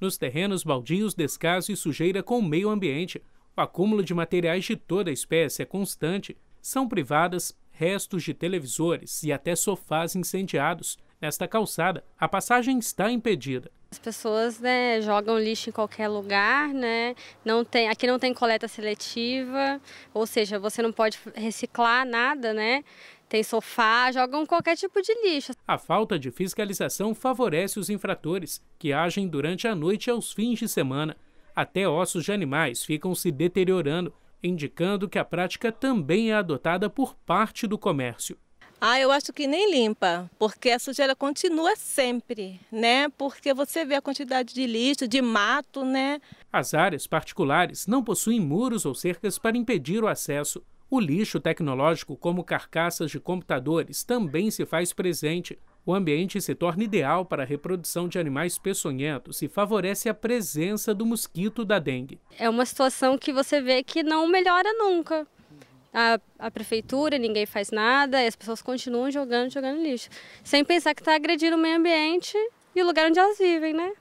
nos terrenos baldios, descaso e sujeira com o meio ambiente. O acúmulo de materiais de toda a espécie é constante. São privadas restos de televisores e até sofás incendiados. Nesta calçada, a passagem está impedida. As pessoas né, jogam lixo em qualquer lugar, né? Não tem, aqui não tem coleta seletiva, ou seja, você não pode reciclar nada, né? tem sofá, jogam qualquer tipo de lixo. A falta de fiscalização favorece os infratores, que agem durante a noite e aos fins de semana. Até ossos de animais ficam se deteriorando, indicando que a prática também é adotada por parte do comércio. Ah, eu acho que nem limpa, porque a sujeira continua sempre, né? Porque você vê a quantidade de lixo, de mato, né? As áreas particulares não possuem muros ou cercas para impedir o acesso. O lixo tecnológico, como carcaças de computadores, também se faz presente. O ambiente se torna ideal para a reprodução de animais peçonhentos e favorece a presença do mosquito da dengue. É uma situação que você vê que não melhora nunca. A, a, prefeitura, ninguém faz nada, e as pessoas continuam jogando, jogando lixo. Sem pensar que está agredindo o meio ambiente e o lugar onde elas vivem, né?